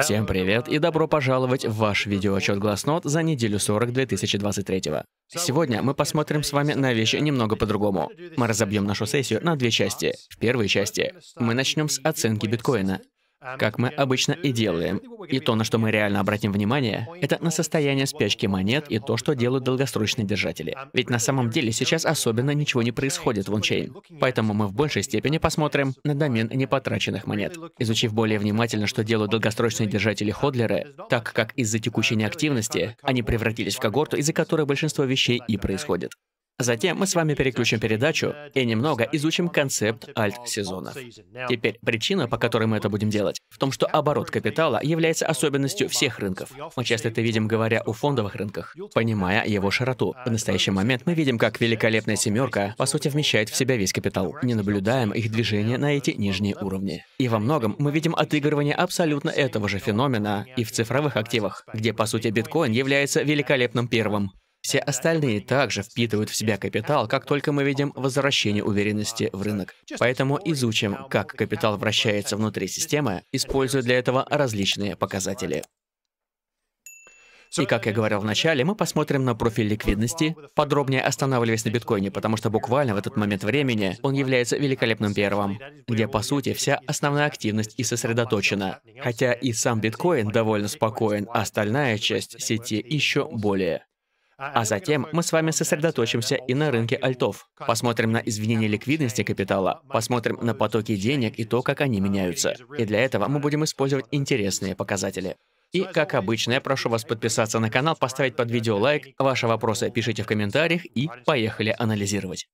Всем привет и добро пожаловать в ваш видеоотчет Гласнот за неделю 40 2023. Сегодня мы посмотрим с вами на вещи немного по-другому. Мы разобьем нашу сессию на две части. В первой части мы начнем с оценки биткоина как мы обычно и делаем. И то, на что мы реально обратим внимание, это на состояние спячки монет и то, что делают долгосрочные держатели. Ведь на самом деле сейчас особенно ничего не происходит в ончейн. Поэтому мы в большей степени посмотрим на домен непотраченных монет. Изучив более внимательно, что делают долгосрочные держатели-ходлеры, так как из-за текущей неактивности они превратились в когорту, из-за которой большинство вещей и происходит. Затем мы с вами переключим передачу и немного изучим концепт альт-сезонов. Теперь причина, по которой мы это будем делать, в том, что оборот капитала является особенностью всех рынков. Мы часто это видим, говоря о фондовых рынках, понимая его широту. В настоящий момент мы видим, как великолепная семерка, по сути, вмещает в себя весь капитал, не наблюдаем их движение на эти нижние уровни. И во многом мы видим отыгрывание абсолютно этого же феномена и в цифровых активах, где, по сути, биткоин является великолепным первым. Все остальные также впитывают в себя капитал, как только мы видим возвращение уверенности в рынок. Поэтому изучим, как капитал вращается внутри системы, используя для этого различные показатели. И как я говорил в начале, мы посмотрим на профиль ликвидности, подробнее останавливаясь на биткоине, потому что буквально в этот момент времени он является великолепным первым, где, по сути, вся основная активность и сосредоточена. Хотя и сам биткоин довольно спокоен, а остальная часть сети еще более. А, а затем мы с вами сосредоточимся и на рынке альтов. Посмотрим на изменение ликвидности капитала, посмотрим на потоки денег и то, как они а, меняются. И для этого мы будем использовать интересные показатели. И, как обычно, я прошу вас подписаться на канал, поставить под видео лайк, ваши вопросы пишите в комментариях и поехали анализировать.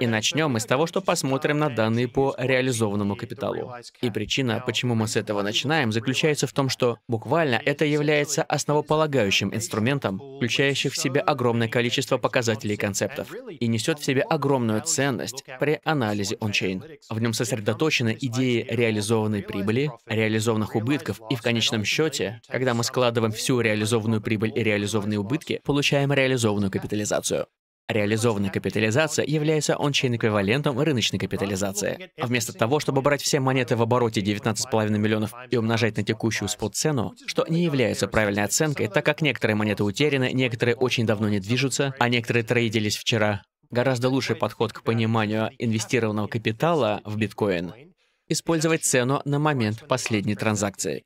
И начнем мы с того, что посмотрим на данные по реализованному капиталу. И причина, почему мы с этого начинаем, заключается в том, что буквально это является основополагающим инструментом, включающим в себя огромное количество показателей и концептов, и несет в себе огромную ценность при анализе ончейн. В нем сосредоточены идеи реализованной прибыли, реализованных убытков, и в конечном счете, когда мы складываем всю реализованную прибыль и реализованные убытки, получаем реализованную капитализацию. Реализованная капитализация является ончейн-эквивалентом рыночной капитализации. вместо того, чтобы брать все монеты в обороте 19,5 миллионов и умножать на текущую спот-цену, что не является правильной оценкой, так как некоторые монеты утеряны, некоторые очень давно не движутся, а некоторые трейдились вчера, гораздо лучший подход к пониманию инвестированного капитала в биткоин — использовать цену на момент последней транзакции.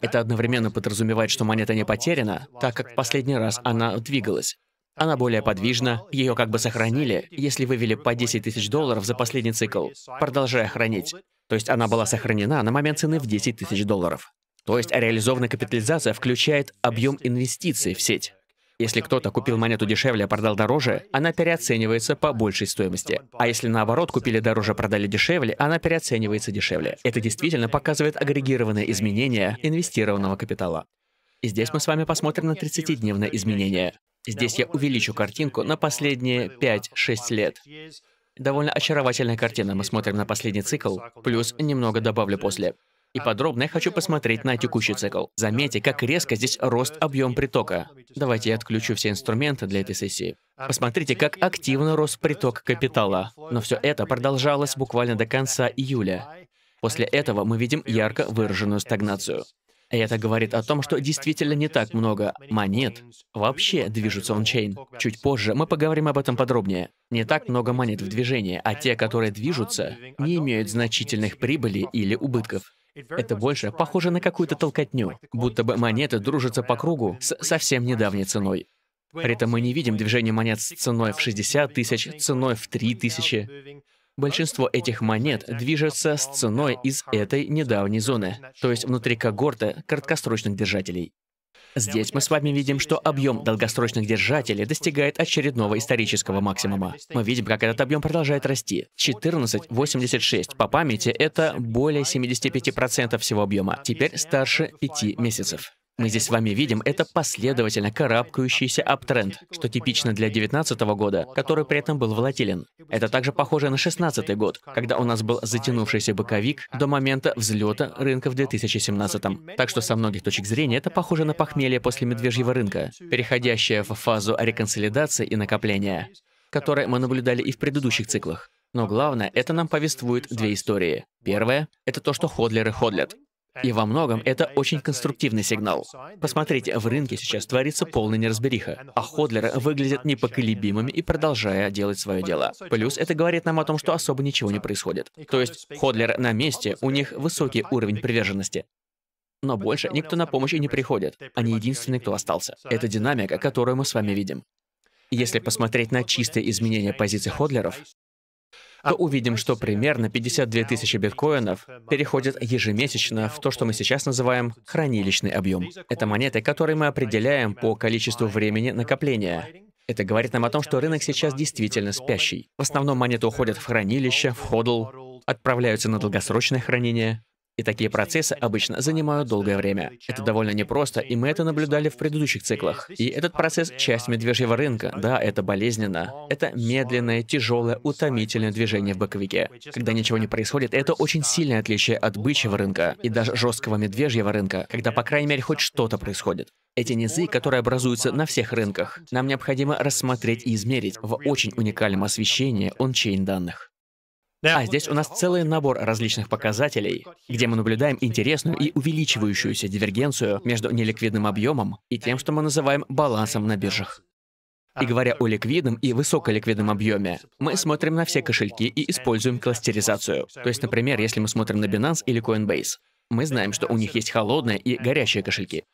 Это одновременно подразумевает, что монета не потеряна, так как в последний раз она двигалась. Она более подвижна, ее как бы сохранили, если вывели по 10 тысяч долларов за последний цикл, продолжая хранить. То есть она была сохранена на момент цены в 10 тысяч долларов. То есть реализованная капитализация включает объем инвестиций в сеть. Если кто-то купил монету дешевле, а продал дороже, она переоценивается по большей стоимости. А если наоборот купили дороже, продали дешевле, она переоценивается дешевле. Это действительно показывает агрегированное изменение инвестированного капитала. И здесь мы с вами посмотрим на 30-дневное изменение. Здесь я увеличу картинку на последние 5-6 лет. Довольно очаровательная картина. Мы смотрим на последний цикл, плюс немного добавлю после. И подробно я хочу посмотреть на текущий цикл. Заметьте, как резко здесь рост объем притока. Давайте я отключу все инструменты для этой сессии. Посмотрите, как активно рос приток капитала. Но все это продолжалось буквально до конца июля. После этого мы видим ярко выраженную стагнацию. Это говорит о том, что действительно не так много монет вообще движутся ончейн. Чуть позже мы поговорим об этом подробнее. Не так много монет в движении, а те, которые движутся, не имеют значительных прибыли или убытков. Это больше похоже на какую-то толкотню, будто бы монеты дружатся по кругу с совсем недавней ценой. При этом мы не видим движения монет с ценой в 60 тысяч, ценой в 3 тысячи. Большинство этих монет движется с ценой из этой недавней зоны, то есть внутри когорта краткосрочных держателей. Здесь мы с вами видим, что объем долгосрочных держателей достигает очередного исторического максимума. Мы видим, как этот объем продолжает расти. 14,86 по памяти это более 75% всего объема. Теперь старше 5 месяцев мы здесь с вами видим, это последовательно карабкающийся аптренд, что типично для 2019 года, который при этом был волатилен. Это также похоже на 2016 год, когда у нас был затянувшийся боковик до момента взлета рынка в 2017. Так что со многих точек зрения это похоже на похмелье после медвежьего рынка, переходящее в фазу реконсолидации и накопления, которое мы наблюдали и в предыдущих циклах. Но главное, это нам повествует две истории. Первое — это то, что ходлеры ходлят. И во многом это очень конструктивный сигнал. Посмотрите, в рынке сейчас творится полная неразбериха, а Ходлеры выглядят непоколебимыми и продолжая делать свое дело. Плюс это говорит нам о том, что особо ничего не происходит. То есть ходлер на месте, у них высокий уровень приверженности. Но больше никто на помощь и не приходит. Они единственные, кто остался. Это динамика, которую мы с вами видим. Если посмотреть на чистые изменения позиций ходлеров, то увидим, что примерно 52 тысячи биткоинов переходят ежемесячно в то, что мы сейчас называем хранилищный объем. Это монеты, которые мы определяем по количеству времени накопления. Это говорит нам о том, что рынок сейчас действительно спящий. В основном монеты уходят в хранилище, в ходл, отправляются на долгосрочное хранение. И такие процессы обычно занимают долгое время. Это довольно непросто, и мы это наблюдали в предыдущих циклах. И этот процесс — часть медвежьего рынка. Да, это болезненно. Это медленное, тяжелое, утомительное движение в боковике. Когда ничего не происходит, это очень сильное отличие от бычьего рынка и даже жесткого медвежьего рынка, когда, по крайней мере, хоть что-то происходит. Эти низы, которые образуются на всех рынках, нам необходимо рассмотреть и измерить в очень уникальном освещении ончейн данных. А здесь у нас целый набор различных показателей, где мы наблюдаем интересную и увеличивающуюся дивергенцию между неликвидным объемом и тем, что мы называем балансом на биржах. И говоря о ликвидном и высоколиквидном объеме, мы смотрим на все кошельки и используем кластеризацию. То есть, например, если мы смотрим на Binance или Coinbase, мы знаем, что у них есть холодные и горячие кошельки.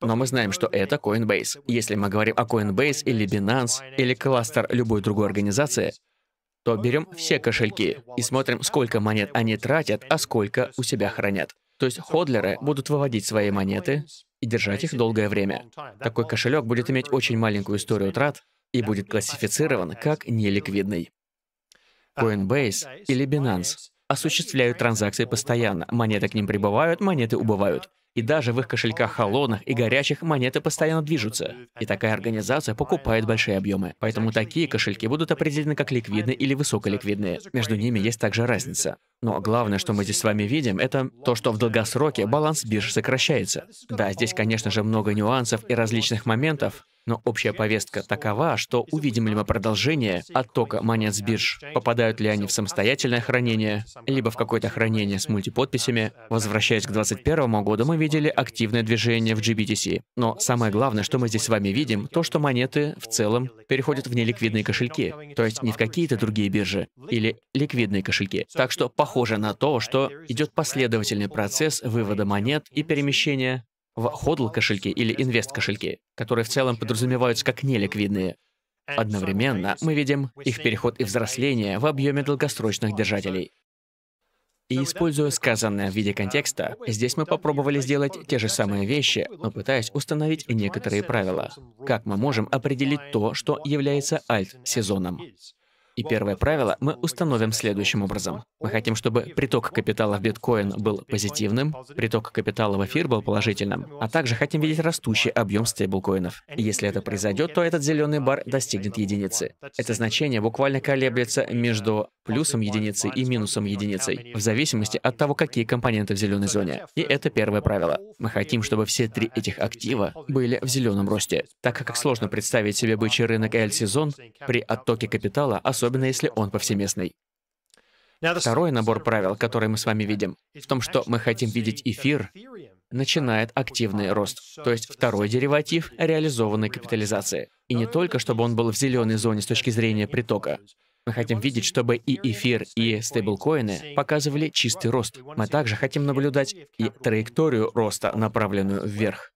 Но мы знаем, что это Coinbase. Если мы говорим о Coinbase или Binance или кластер любой другой организации, то берем все кошельки и смотрим, сколько монет они тратят, а сколько у себя хранят. То есть ходлеры будут выводить свои монеты и держать их долгое время. Такой кошелек будет иметь очень маленькую историю трат и будет классифицирован как неликвидный. Coinbase или Binance осуществляют транзакции постоянно. Монеты к ним прибывают, монеты убывают. И даже в их кошельках холодных и горячих монеты постоянно движутся. И такая организация покупает большие объемы. Поэтому такие кошельки будут определены как ликвидные или высоколиквидные. Между ними есть также разница. Но главное, что мы здесь с вами видим, это то, что в долгосроке баланс бирж сокращается. Да, здесь, конечно же, много нюансов и различных моментов, но общая повестка такова, что увидим ли мы продолжение оттока монет с бирж, попадают ли они в самостоятельное хранение, либо в какое-то хранение с мультиподписями. Возвращаясь к 2021 году, мы видели активное движение в GBTC. Но самое главное, что мы здесь с вами видим, то, что монеты в целом переходят в неликвидные кошельки, то есть не в какие-то другие биржи или ликвидные кошельки. Так что похоже на то, что идет последовательный процесс вывода монет и перемещения в HODL кошельки или инвест кошельки, которые в целом подразумеваются как неликвидные. Одновременно мы видим их переход и взросление в объеме долгосрочных держателей. И используя сказанное в виде контекста, здесь мы попробовали сделать те же самые вещи, но пытаясь установить некоторые правила. Как мы можем определить то, что является альт-сезоном? И первое правило мы установим следующим образом. Мы хотим, чтобы приток капитала в биткоин был позитивным, приток капитала в эфир был положительным, а также хотим видеть растущий объем стейблкоинов. Если это произойдет, то этот зеленый бар достигнет единицы. Это значение буквально колеблется между плюсом единицы и минусом единицей, в зависимости от того, какие компоненты в зеленой зоне. И это первое правило. Мы хотим, чтобы все три этих актива были в зеленом росте, так как сложно представить себе бычий рынок L-сезон при оттоке капитала, особенно особенно если он повсеместный. Второй набор правил, который мы с вами видим, в том, что мы хотим видеть эфир, начинает активный рост, то есть второй дериватив реализованной капитализации. И не только, чтобы он был в зеленой зоне с точки зрения притока. Мы хотим видеть, чтобы и эфир, и стейблкоины показывали чистый рост. Мы также хотим наблюдать и траекторию роста, направленную вверх.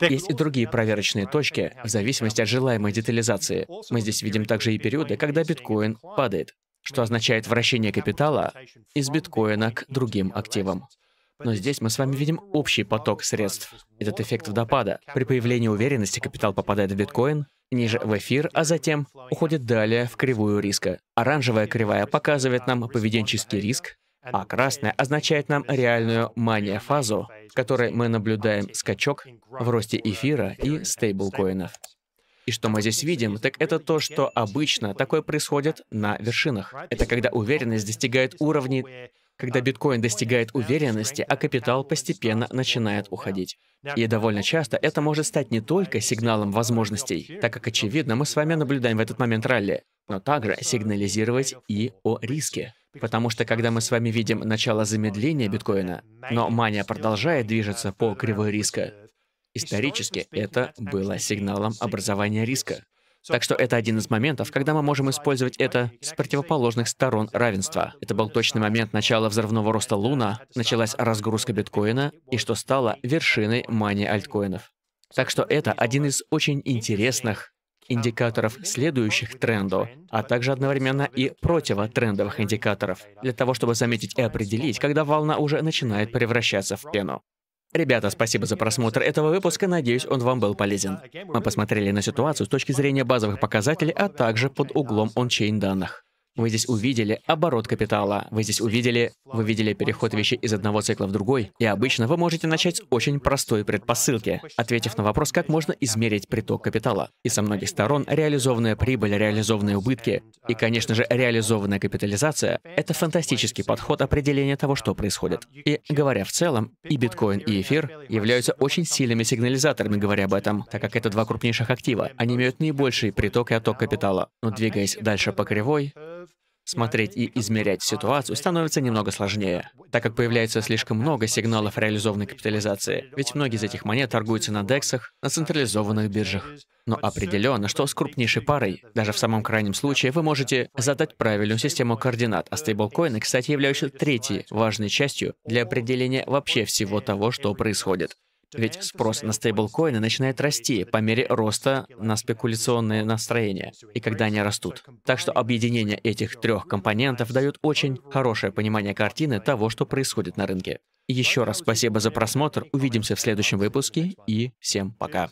Есть и другие проверочные точки в зависимости от желаемой детализации. Мы здесь видим также и периоды, когда биткоин падает, что означает вращение капитала из биткоина к другим активам. Но здесь мы с вами видим общий поток средств. Этот эффект водопада. При появлении уверенности капитал попадает в биткоин, ниже в эфир, а затем уходит далее в кривую риска. Оранжевая кривая показывает нам поведенческий риск, а красная означает нам реальную мания-фазу, в которой мы наблюдаем скачок в росте эфира и стейблкоинов. И что мы здесь видим, так это то, что обычно такое происходит на вершинах. Это когда уверенность достигает уровней, когда биткоин достигает уверенности, а капитал постепенно начинает уходить. И довольно часто это может стать не только сигналом возможностей, так как, очевидно, мы с вами наблюдаем в этот момент ралли, но также сигнализировать и о риске. Потому что когда мы с вами видим начало замедления биткоина, но мания продолжает движется по кривой риска, исторически это было сигналом образования риска. Так что это один из моментов, когда мы можем использовать это с противоположных сторон равенства. Это был точный момент начала взрывного роста Луна, началась разгрузка биткоина, и что стало вершиной мании альткоинов. Так что это один из очень интересных индикаторов следующих тренду, а также одновременно и противотрендовых индикаторов, для того, чтобы заметить и определить, когда волна уже начинает превращаться в пену. Ребята, спасибо за просмотр этого выпуска, надеюсь, он вам был полезен. Мы посмотрели на ситуацию с точки зрения базовых показателей, а также под углом ончейн данных. Вы здесь увидели оборот капитала. Вы здесь увидели, вы видели переход вещей из одного цикла в другой. И обычно вы можете начать с очень простой предпосылки, ответив на вопрос, как можно измерить приток капитала. И со многих сторон реализованная прибыль, реализованные убытки и, конечно же, реализованная капитализация — это фантастический подход определения того, что происходит. И, говоря в целом, и биткоин, и эфир являются очень сильными сигнализаторами, говоря об этом, так как это два крупнейших актива. Они имеют наибольший приток и отток капитала. Но двигаясь дальше по кривой, Смотреть и измерять ситуацию становится немного сложнее, так как появляется слишком много сигналов реализованной капитализации, ведь многие из этих монет торгуются на дексах, на централизованных биржах. Но определенно, что с крупнейшей парой, даже в самом крайнем случае, вы можете задать правильную систему координат, а стейблкоины, кстати, являются третьей важной частью для определения вообще всего того, что происходит. Ведь спрос на стейблкоины начинает расти по мере роста на спекуляционные настроения, и когда они растут. Так что объединение этих трех компонентов дает очень хорошее понимание картины того, что происходит на рынке. Еще раз спасибо за просмотр, увидимся в следующем выпуске и всем пока.